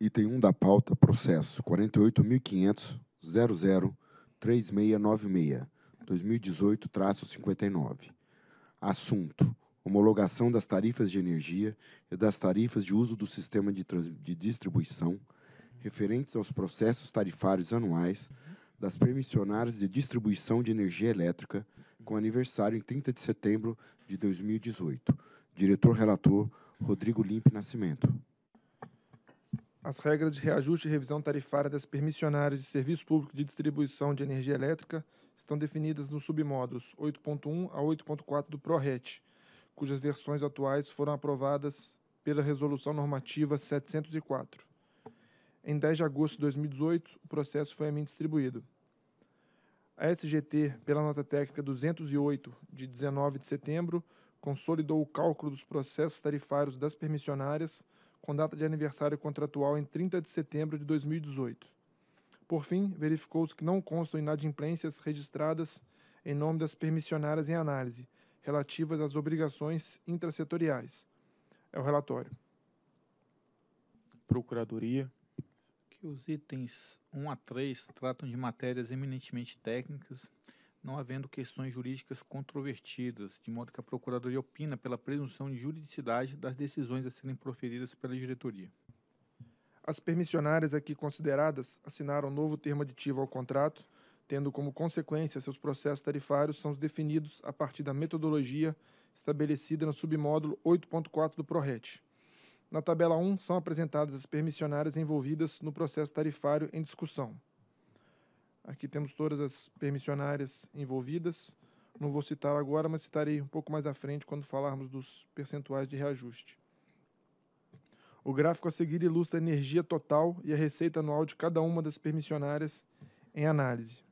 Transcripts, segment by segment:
Item 1 da pauta, processo 48.500.003696, 2018-59. Assunto: homologação das tarifas de energia e das tarifas de uso do sistema de, de distribuição referentes aos processos tarifários anuais das permissionárias de distribuição de energia elétrica com aniversário em 30 de setembro de 2018. Diretor-relator Rodrigo Limpe Nascimento as regras de reajuste e revisão tarifária das permissionárias de serviço público de distribuição de energia elétrica estão definidas nos submódulos 8.1 a 8.4 do PRORET, cujas versões atuais foram aprovadas pela Resolução Normativa 704. Em 10 de agosto de 2018, o processo foi a mim distribuído. A SGT, pela nota técnica 208 de 19 de setembro, consolidou o cálculo dos processos tarifários das permissionárias com data de aniversário contratual em 30 de setembro de 2018. Por fim, verificou-se que não constam inadimplências registradas em nome das permissionárias em análise, relativas às obrigações intrasetoriais. É o relatório. Procuradoria. Que os itens 1 a 3 tratam de matérias eminentemente técnicas não havendo questões jurídicas controvertidas, de modo que a Procuradoria opina pela presunção de juridicidade das decisões a serem proferidas pela diretoria. As permissionárias aqui consideradas assinaram novo termo aditivo ao contrato, tendo como consequência seus processos tarifários são definidos a partir da metodologia estabelecida no submódulo 8.4 do ProRET. Na tabela 1 são apresentadas as permissionárias envolvidas no processo tarifário em discussão. Aqui temos todas as permissionárias envolvidas. Não vou citar agora, mas citarei um pouco mais à frente quando falarmos dos percentuais de reajuste. O gráfico a seguir ilustra a energia total e a receita anual de cada uma das permissionárias em análise.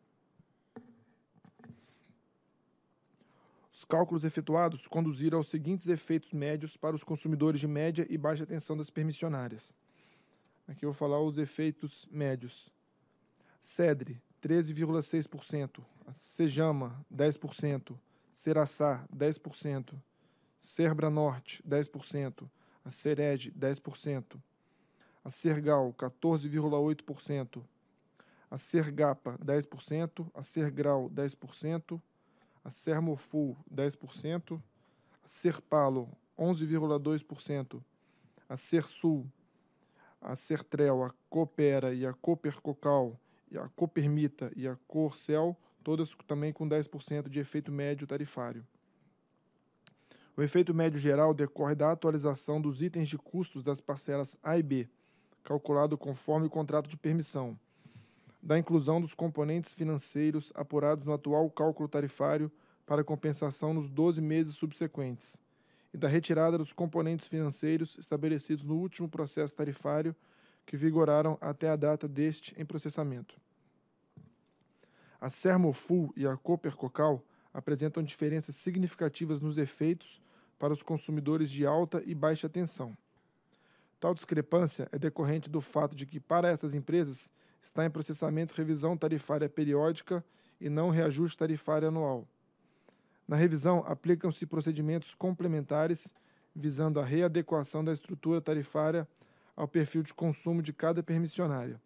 Os cálculos efetuados conduziram aos seguintes efeitos médios para os consumidores de média e baixa tensão das permissionárias. Aqui eu vou falar os efeitos médios. CEDRE, 13,6%. Sejama, 10%. Seraçá, 10%. Serbra Norte, 10%. A Sered, 10%. A Sergal, 14,8%. A Sergapa, 10%. A Sergrau, 10%. A Sermoful, 10%. A Serpalo, 11,2%. A Sersul, a Sertrel, a Coopera e a Copercocal e a Copermita e a Corcel, todas também com 10% de efeito médio tarifário. O efeito médio geral decorre da atualização dos itens de custos das parcelas A e B, calculado conforme o contrato de permissão, da inclusão dos componentes financeiros apurados no atual cálculo tarifário para compensação nos 12 meses subsequentes, e da retirada dos componentes financeiros estabelecidos no último processo tarifário que vigoraram até a data deste em processamento. A Sermoful e a Copercocal apresentam diferenças significativas nos efeitos para os consumidores de alta e baixa tensão. Tal discrepância é decorrente do fato de que, para estas empresas, está em processamento revisão tarifária periódica e não reajuste tarifário anual. Na revisão, aplicam-se procedimentos complementares visando a readequação da estrutura tarifária ao perfil de consumo de cada permissionária.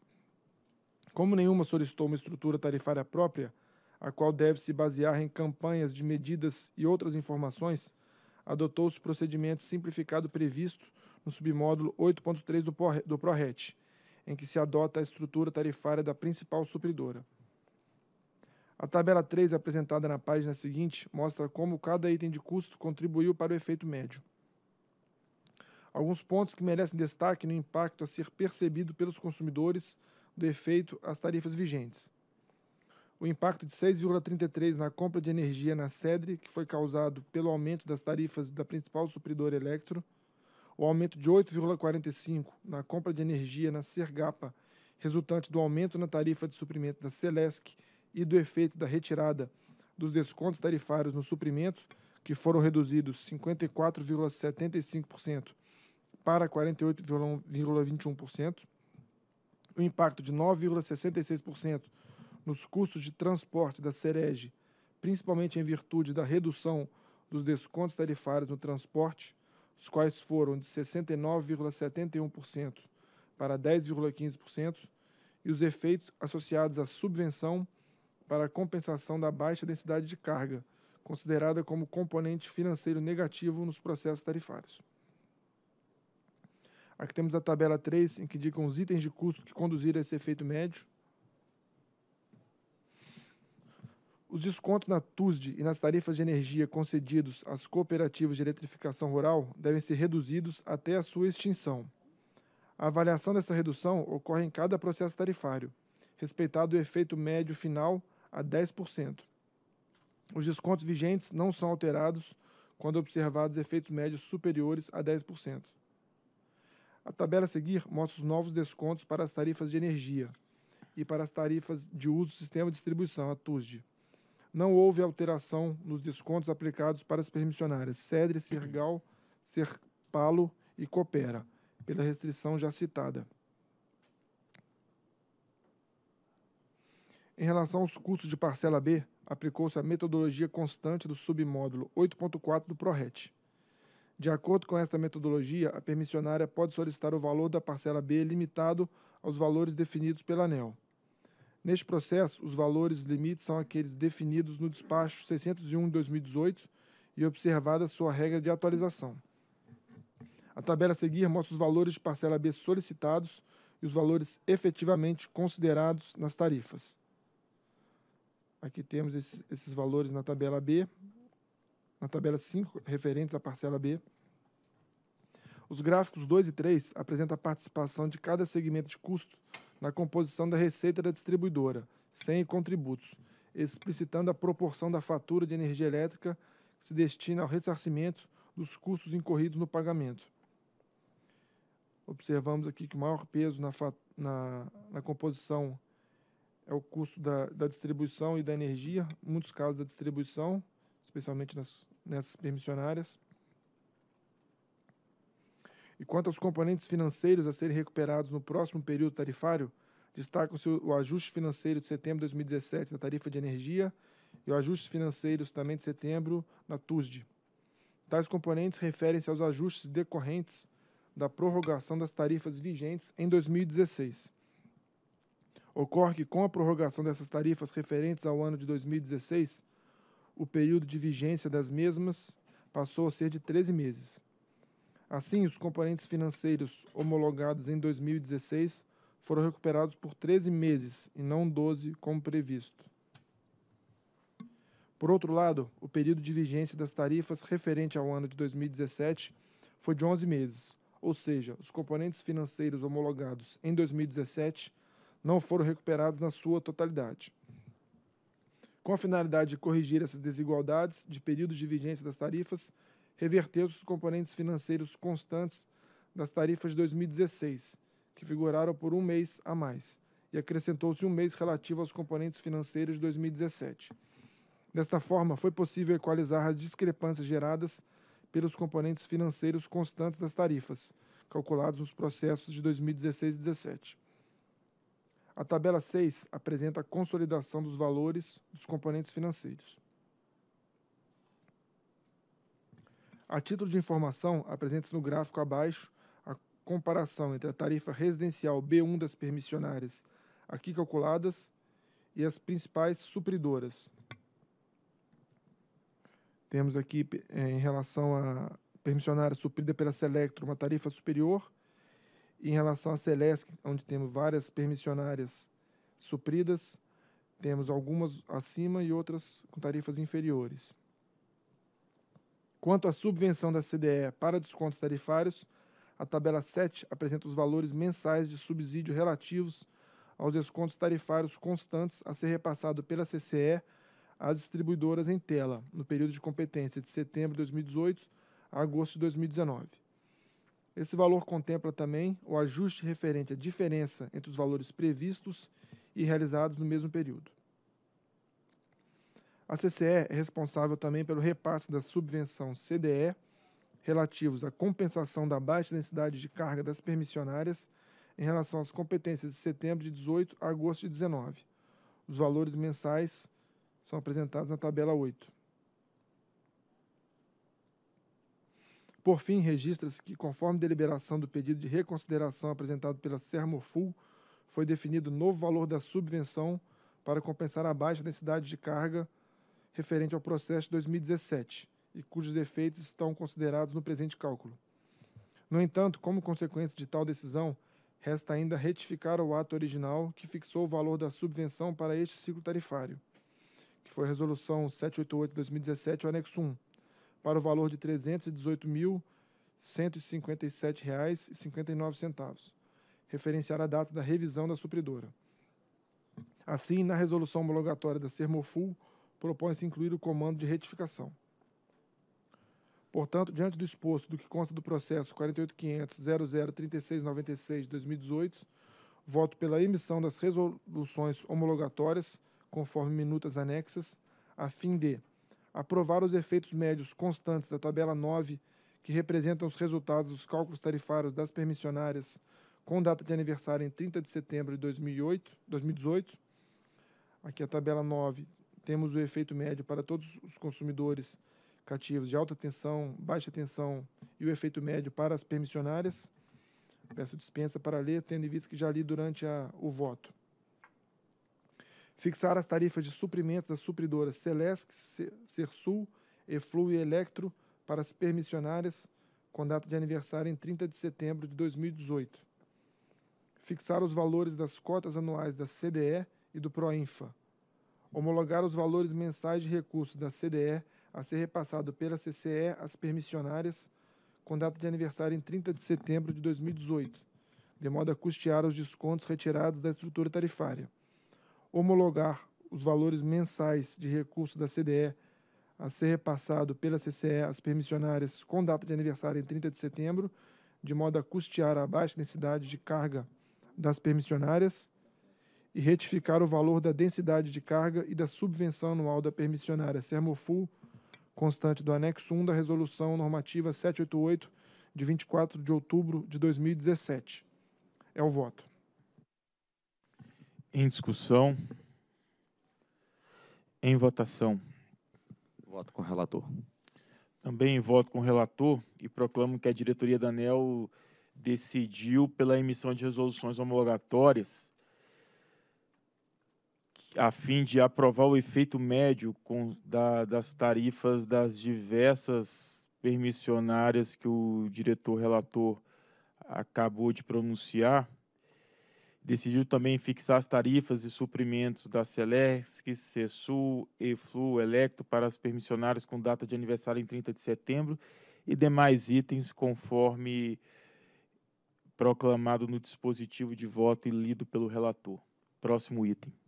Como nenhuma solicitou uma estrutura tarifária própria, a qual deve se basear em campanhas de medidas e outras informações, adotou-se o procedimento simplificado previsto no submódulo 8.3 do ProRET, em que se adota a estrutura tarifária da principal supridora. A tabela 3, apresentada na página seguinte, mostra como cada item de custo contribuiu para o efeito médio. Alguns pontos que merecem destaque no impacto a ser percebido pelos consumidores do efeito às tarifas vigentes. O impacto de 6,33 na compra de energia na SEDRE, que foi causado pelo aumento das tarifas da principal supridora Electro, o aumento de 8,45 na compra de energia na Sergapa, resultante do aumento na tarifa de suprimento da Celesc e do efeito da retirada dos descontos tarifários no suprimento, que foram reduzidos 54,75% para 48,21%, o impacto de 9,66% nos custos de transporte da Serege, principalmente em virtude da redução dos descontos tarifários no transporte, os quais foram de 69,71% para 10,15%, e os efeitos associados à subvenção para a compensação da baixa densidade de carga, considerada como componente financeiro negativo nos processos tarifários. Aqui temos a tabela 3, em que indicam os itens de custo que conduziram a esse efeito médio. Os descontos na TUSD e nas tarifas de energia concedidos às cooperativas de eletrificação rural devem ser reduzidos até a sua extinção. A avaliação dessa redução ocorre em cada processo tarifário, respeitado o efeito médio final a 10%. Os descontos vigentes não são alterados quando observados efeitos médios superiores a 10%. A tabela a seguir mostra os novos descontos para as tarifas de energia e para as tarifas de uso do sistema de distribuição, a TUSD. Não houve alteração nos descontos aplicados para as permissionárias Cedre, Sergal, Serpalo e Coopera, pela restrição já citada. Em relação aos custos de parcela B, aplicou-se a metodologia constante do submódulo 8.4 do ProRet. De acordo com esta metodologia, a permissionária pode solicitar o valor da parcela B limitado aos valores definidos pela ANEL. Neste processo, os valores limites são aqueles definidos no despacho 601 de 2018 e observada sua regra de atualização. A tabela a seguir mostra os valores de parcela B solicitados e os valores efetivamente considerados nas tarifas. Aqui temos esses, esses valores na tabela B, na tabela 5, referentes à parcela B. Os gráficos 2 e 3 apresentam a participação de cada segmento de custo na composição da receita da distribuidora, sem contributos, explicitando a proporção da fatura de energia elétrica que se destina ao ressarcimento dos custos incorridos no pagamento. Observamos aqui que o maior peso na, na, na composição é o custo da, da distribuição e da energia, em muitos casos da distribuição, especialmente nas, nessas permissionárias. E quanto aos componentes financeiros a serem recuperados no próximo período tarifário, destacam-se o ajuste financeiro de setembro de 2017 na tarifa de energia e o ajuste financeiro também de setembro na TUSD. Tais componentes referem-se aos ajustes decorrentes da prorrogação das tarifas vigentes em 2016. Ocorre que, com a prorrogação dessas tarifas referentes ao ano de 2016, o período de vigência das mesmas passou a ser de 13 meses. Assim, os componentes financeiros homologados em 2016 foram recuperados por 13 meses e não 12, como previsto. Por outro lado, o período de vigência das tarifas referente ao ano de 2017 foi de 11 meses, ou seja, os componentes financeiros homologados em 2017 não foram recuperados na sua totalidade com a finalidade de corrigir essas desigualdades de períodos de vigência das tarifas, reverteu os componentes financeiros constantes das tarifas de 2016, que figuraram por um mês a mais, e acrescentou-se um mês relativo aos componentes financeiros de 2017. Desta forma, foi possível equalizar as discrepâncias geradas pelos componentes financeiros constantes das tarifas, calculados nos processos de 2016 e 2017. A tabela 6 apresenta a consolidação dos valores dos componentes financeiros. A título de informação, apresenta-se no gráfico abaixo a comparação entre a tarifa residencial B1 das permissionárias aqui calculadas e as principais supridoras. Temos aqui, eh, em relação à permissionária suprida pela Selectro, uma tarifa superior em relação à Celesc, onde temos várias permissionárias supridas, temos algumas acima e outras com tarifas inferiores. Quanto à subvenção da CDE para descontos tarifários, a tabela 7 apresenta os valores mensais de subsídio relativos aos descontos tarifários constantes a ser repassado pela CCE às distribuidoras em tela, no período de competência de setembro de 2018 a agosto de 2019. Esse valor contempla também o ajuste referente à diferença entre os valores previstos e realizados no mesmo período. A CCE é responsável também pelo repasse da subvenção CDE relativos à compensação da baixa densidade de carga das permissionárias em relação às competências de setembro de 18 a agosto de 19. Os valores mensais são apresentados na tabela 8. Por fim, registra-se que, conforme deliberação do pedido de reconsideração apresentado pela Sermoful, foi definido novo valor da subvenção para compensar a baixa densidade de carga referente ao processo de 2017 e cujos efeitos estão considerados no presente cálculo. No entanto, como consequência de tal decisão, resta ainda retificar o ato original que fixou o valor da subvenção para este ciclo tarifário, que foi a Resolução 788-2017, anexo 1, para o valor de R$ 318.157,59, referenciar a data da revisão da supridora. Assim, na resolução homologatória da Sermoful, propõe-se incluir o comando de retificação. Portanto, diante do exposto do que consta do processo 48.500.003696-2018, voto pela emissão das resoluções homologatórias, conforme minutas anexas, a fim de aprovar os efeitos médios constantes da tabela 9, que representam os resultados dos cálculos tarifários das permissionárias com data de aniversário em 30 de setembro de 2008, 2018. Aqui a tabela 9, temos o efeito médio para todos os consumidores cativos de alta tensão, baixa tensão e o efeito médio para as permissionárias. Peço dispensa para ler, tendo em vista que já li durante a, o voto. Fixar as tarifas de suprimento das supridoras Celesc, Sersul, Eflu e Electro para as permissionárias com data de aniversário em 30 de setembro de 2018. Fixar os valores das cotas anuais da CDE e do Proinfa. Homologar os valores mensais de recursos da CDE a ser repassado pela CCE às permissionárias com data de aniversário em 30 de setembro de 2018, de modo a custear os descontos retirados da estrutura tarifária homologar os valores mensais de recurso da CDE a ser repassado pela CCE às permissionárias com data de aniversário em 30 de setembro, de modo a custear a baixa densidade de carga das permissionárias e retificar o valor da densidade de carga e da subvenção anual da permissionária Sermoful, constante do anexo 1 da resolução normativa 788 de 24 de outubro de 2017. É o voto. Em discussão. Em votação. Voto com o relator. Também voto com o relator e proclamo que a diretoria da ANEL decidiu pela emissão de resoluções homologatórias a fim de aprovar o efeito médio com, da, das tarifas das diversas permissionárias que o diretor relator acabou de pronunciar decidiu também fixar as tarifas e suprimentos da Celesc, CESUL, EFLU, Electo para as permissionárias com data de aniversário em 30 de setembro e demais itens conforme proclamado no dispositivo de voto e lido pelo relator. Próximo item.